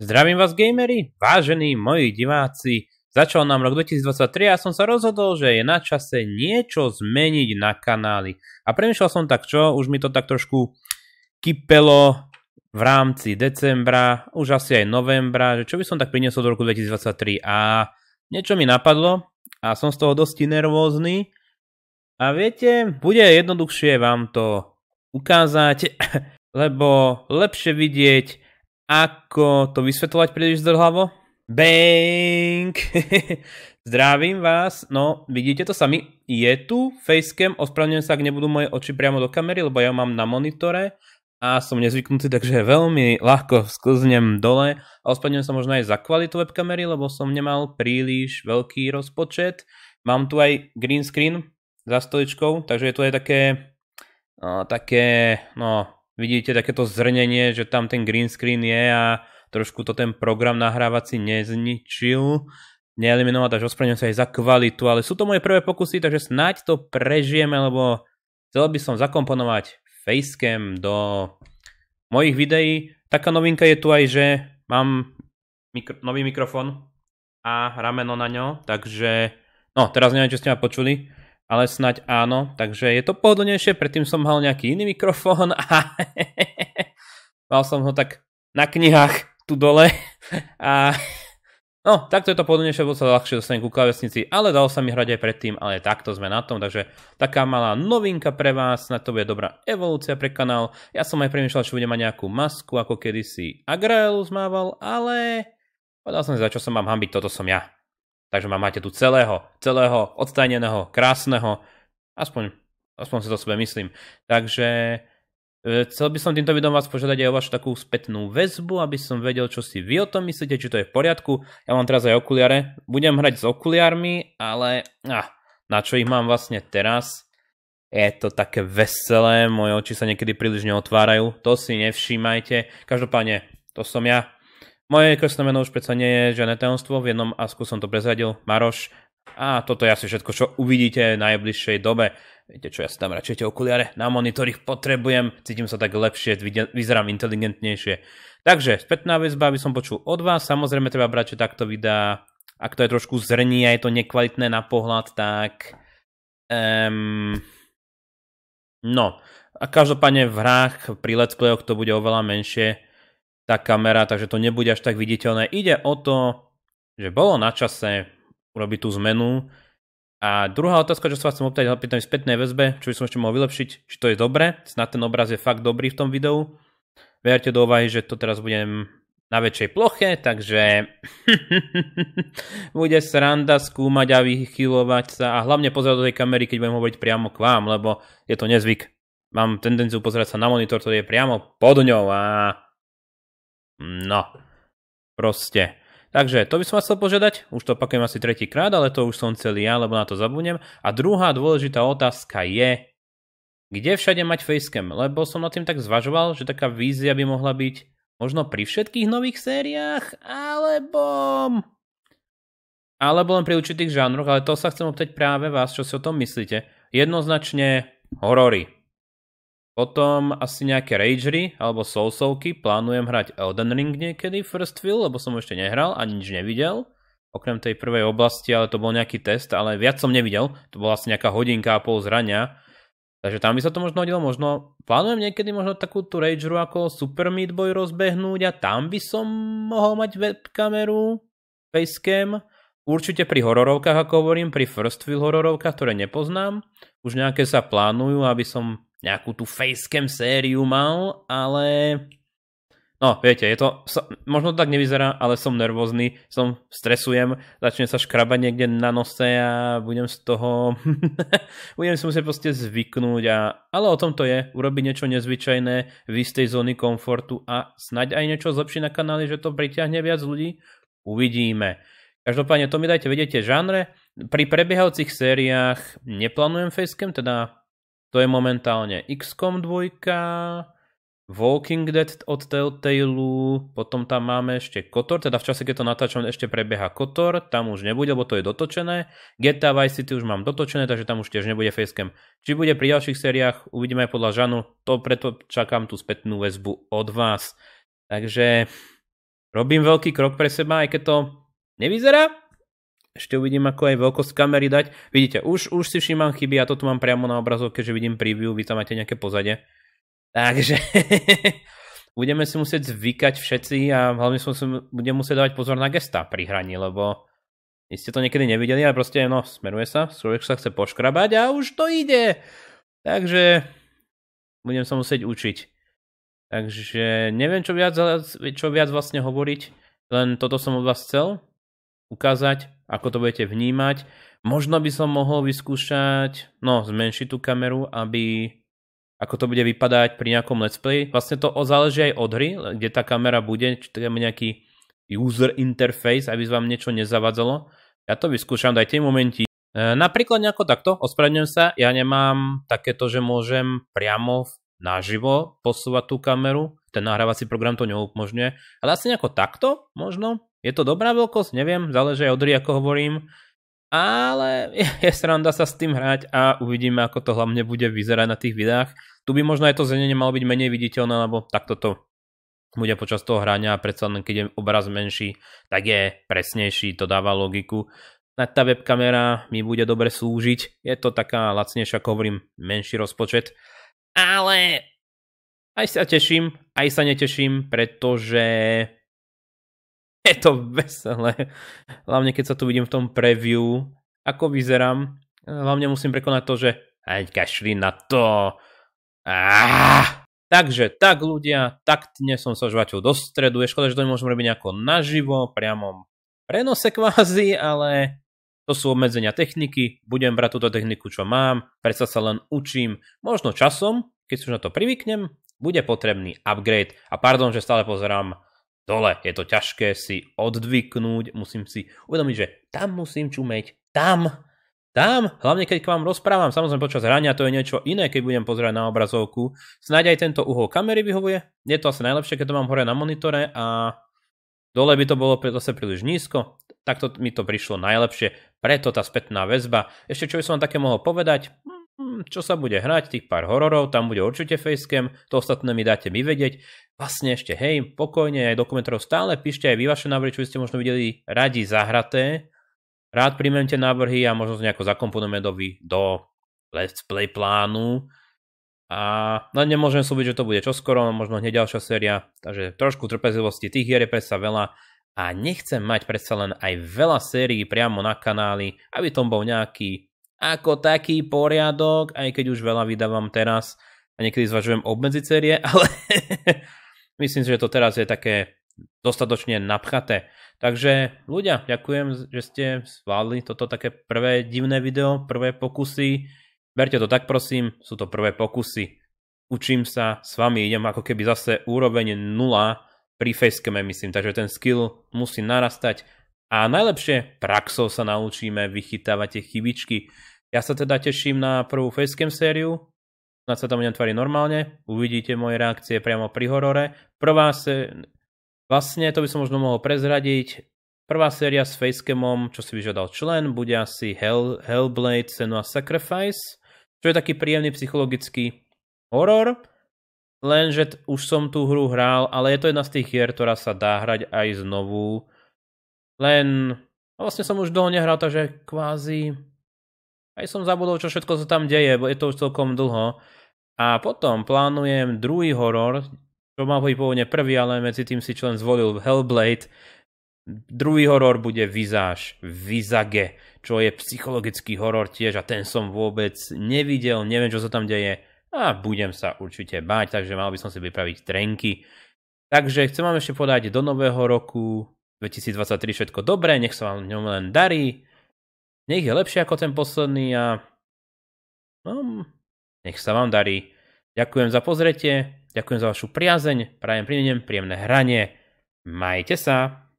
Zdravím vás gamery, vážení moji diváci. Začal nám rok 2023 a som sa rozhodol, že je na čase niečo zmeniť na kanály. A premýšľal som tak čo, už mi to tak trošku kypelo v rámci decembra, už asi aj novembra, že čo by som tak priniesol do roku 2023 a niečo mi napadlo a som z toho dosť nervózny. A viete, bude jednoduchšie vám to ukázať, lebo lepšie vidieť ako to vysvetľovať príliš zdrhlavo? Bang! Zdravím vás. No, vidíte to sami. Je tu facecam. Ospravňujem sa, ak nebudú moje oči priamo do kamery, lebo ja mám na monitore a som nezvyknutý, takže veľmi ľahko sklznem dole. A ospravňujem sa možno aj za kvalitu webkamery, lebo som nemal príliš veľký rozpočet. Mám tu aj green screen za stoličkou, takže je tu aj také, no, také, no, vidíte takéto zrnenie, že tam ten green screen je a trošku to ten program nahrávací nezničil, Neeliminovať, až ospravedlňujem sa aj za kvalitu, ale sú to moje prvé pokusy, takže snáď to prežijeme, lebo chcel by som zakomponovať facecam do mojich videí. Taká novinka je tu aj, že mám mikro, nový mikrofón a rameno na ňo, takže no, teraz neviem, čo ste ma počuli, ale snaď áno, takže je to pohodlnejšie, predtým som mal nejaký iný mikrofón a mal som ho tak na knihách tu dole a no, takto je to pohodlnejšie, bolo sa ľahšie dostane ku klávesnici, ale dalo sa mi hrať aj predtým, ale takto sme na tom, takže taká malá novinka pre vás, na to bude dobrá evolúcia pre kanál, ja som aj premýšľal, či budem mať nejakú masku, ako kedysi Agrael zmával, ale povedal som si, za čo som mám hambiť, toto som ja. Takže ma máte tu celého, celého, odtajneného, krásneho. Aspoň, aspoň si to sebe myslím. Takže e, Chcel by som týmto videom vás požiadať aj o vašu takú spätnú väzbu, aby som vedel, čo si vy o tom myslíte, či to je v poriadku. Ja mám teraz aj okuliare. Budem hrať s okuliármi, ale ah, na čo ich mám vlastne teraz? Je to také veselé, moje oči sa niekedy príliš neotvárajú, to si nevšímajte. Každopádne, to som ja. Moje krstné meno už predsa nie je žiadne tajomstvo, v jednom asku som to prezradil, Maroš. A toto je asi všetko, čo uvidíte v najbližšej dobe. Viete čo, ja si tam radšej tie okuliare, na monitor ich potrebujem, cítim sa tak lepšie, vyzerám inteligentnejšie. Takže, spätná väzba by som počul od vás, samozrejme treba brať, že takto videa. ak to je trošku zrní a je to nekvalitné na pohľad, tak... Um, no, a každopádne v hrách pri let's playoch to bude oveľa menšie, tá kamera, takže to nebude až tak viditeľné. Ide o to, že bolo na čase urobiť tú zmenu. A druhá otázka, čo sa vás chcem opýtať, pýtam spätnej väzbe, čo by som ešte mohol vylepšiť, či to je dobre, snad ten obraz je fakt dobrý v tom videu. Verte do úvahy, že to teraz budem na väčšej ploche, takže bude sranda skúmať a vychylovať sa a hlavne pozerať do tej kamery, keď budem hovoriť priamo k vám, lebo je to nezvyk. Mám tendenciu pozerať sa na monitor, ktorý je priamo pod ňou a No, proste. Takže to by som vás chcel požiadať, už to opakujem asi tretíkrát, ale to už som celý ja, lebo na to zabudnem. A druhá dôležitá otázka je, kde všade mať facecam? Lebo som nad tým tak zvažoval, že taká vízia by mohla byť možno pri všetkých nových sériách, alebo... Alebo len pri určitých žánroch, ale to sa chcem opýtať práve vás, čo si o tom myslíte. Jednoznačne horory. Potom asi nejaké ragery alebo soulsovky. Plánujem hrať Elden Ring niekedy, First Fill, lebo som ešte nehral a nič nevidel. Okrem tej prvej oblasti, ale to bol nejaký test, ale viac som nevidel. To bola asi nejaká hodinka a pol zrania. Takže tam by sa to možno hodilo. Možno plánujem niekedy možno takú tú rageru ako Super Meat Boy rozbehnúť a tam by som mohol mať webkameru, facecam. Určite pri hororovkách, ako hovorím, pri first feel hororovkách, ktoré nepoznám. Už nejaké sa plánujú, aby som nejakú tú facecam sériu mal, ale... No, viete, je to, možno to tak nevyzerá, ale som nervózny, som, stresujem, začne sa škrabať niekde na nose a budem z toho, budem si musieť proste zvyknúť a, ale o tom to je, urobiť niečo nezvyčajné v istej zóny komfortu a snaď aj niečo zlepší na kanáli, že to priťahne viac ľudí, uvidíme. Každopádne to mi dajte vedieť žánre, pri prebiehajúcich sériách neplánujem facecam, teda to je momentálne XCOM 2, Walking Dead od Telltale, potom tam máme ešte Kotor, teda v čase, keď to natáčam, ešte prebieha Kotor, tam už nebude, lebo to je dotočené. GTA Vice City už mám dotočené, takže tam už tiež nebude facecam. Či bude pri ďalších sériách, uvidíme aj podľa žanu, to preto čakám tú spätnú väzbu od vás. Takže robím veľký krok pre seba, aj keď to nevyzerá, ešte uvidím, ako aj veľkosť kamery dať. Vidíte, už, už si všímam chyby, ja to tu mám priamo na obrazovke, že vidím preview, vy tam máte nejaké pozadie. Takže budeme si musieť zvykať všetci a hlavne som si budem musieť dávať pozor na gesta pri hraní, lebo ste to niekedy nevideli, ale proste no, smeruje sa, človek sa chce poškrabať a už to ide. Takže budem sa musieť učiť. Takže neviem, čo viac, čo viac vlastne hovoriť, len toto som od vás chcel ukázať ako to budete vnímať. Možno by som mohol vyskúšať, no zmenšiť tú kameru, aby ako to bude vypadať pri nejakom let's play. Vlastne to záleží aj od hry, kde tá kamera bude, či tam nejaký user interface, aby vám niečo nezavadzalo. Ja to vyskúšam, dajte momenti. E, napríklad nejako takto, ospravedlňujem sa, ja nemám takéto, že môžem priamo naživo posúvať tú kameru, ten nahrávací program to neumožňuje. Ale asi nejako takto, možno. Je to dobrá veľkosť, neviem, záleží aj od hry, ako hovorím. Ale je, je sranda sa s tým hrať a uvidíme, ako to hlavne bude vyzerať na tých videách. Tu by možno aj to zrenenie malo byť menej viditeľné, lebo takto to bude počas toho hrania a predsa len keď je obraz menší, tak je presnejší, to dáva logiku. Na tá webkamera mi bude dobre slúžiť, je to taká lacnejšia, ako hovorím, menší rozpočet. Ale aj sa teším, aj sa neteším, pretože je to veselé. Hlavne keď sa tu vidím v tom preview, ako vyzerám. Hlavne musím prekonať to, že aj kašli na to. Áááá. Ah! Takže tak ľudia, dnes som sa žvaťou do stredu. Je škoda, že to nemôžem robiť nejako naživo, priamom prenose kvázi, ale to sú obmedzenia techniky. Budem brať túto techniku, čo mám, predsa sa len učím. Možno časom, keď už na to privyknem, bude potrebný upgrade a pardon, že stále pozerám dole, je to ťažké si odvyknúť, musím si uvedomiť, že tam musím čumeť, tam, tam, hlavne keď k vám rozprávam, samozrejme počas hrania to je niečo iné, keď budem pozerať na obrazovku. Snáď aj tento uhol kamery vyhovuje, je to asi najlepšie, keď to mám hore na monitore a dole by to bolo zase príliš nízko, takto mi to prišlo najlepšie, preto tá spätná väzba. Ešte čo by som vám také mohol povedať, hm, Hm, čo sa bude hrať, tých pár hororov, tam bude určite facecam, to ostatné mi dáte mi vedieť. Vlastne ešte, hej, pokojne aj dokumentárov stále píšte aj vy vaše návrhy, čo by ste možno videli radi zahraté. Rád príjmem tie návrhy a možno to nejako zakomponujeme do, do let's play plánu. A no nemôžem súbiť, že to bude čoskoro, možno hneď ďalšia séria, takže trošku trpezlivosti, tých hier je predsa veľa a nechcem mať predsa len aj veľa sérií priamo na kanáli, aby tom bol nejaký ako taký poriadok, aj keď už veľa vydávam teraz a niekedy zvažujem obmedziť série, ale myslím si, že to teraz je také dostatočne napchaté. Takže ľudia, ďakujem, že ste zvládli toto také prvé divné video, prvé pokusy. Berte to tak prosím, sú to prvé pokusy. Učím sa, s vami idem ako keby zase úroveň 0 pri facecame myslím, takže ten skill musí narastať a najlepšie praxou sa naučíme vychytávať tie chybičky. Ja sa teda teším na prvú facecam sériu, na sa tam mňa normálne, uvidíte moje reakcie priamo pri horore. Prvá se... Vlastne, to by som možno mohol prezradiť, prvá séria s facecamom, čo si vyžiadal člen, bude asi Hell, Hellblade, Senua Sacrifice, čo je taký príjemný psychologický horor, lenže už som tú hru hral, ale je to jedna z tých hier, ktorá sa dá hrať aj znovu, len a vlastne som už dlho nehral, takže kvázi aj som zabudol, čo všetko sa tam deje, bo je to už celkom dlho. A potom plánujem druhý horor, čo mal byť pôvodne prvý, ale medzi tým si člen zvolil Hellblade. Druhý horor bude Vizáž, Vizage, čo je psychologický horor tiež a ten som vôbec nevidel, neviem čo sa tam deje a budem sa určite báť, takže mal by som si pripraviť trenky. Takže chcem vám ešte podať do nového roku 2023 všetko dobré, nech sa vám v ňom len darí, nech je lepšie ako ten posledný a no, nech sa vám darí. Ďakujem za pozretie, ďakujem za vašu priazeň, prajem príjemne, príjemné hranie, majte sa.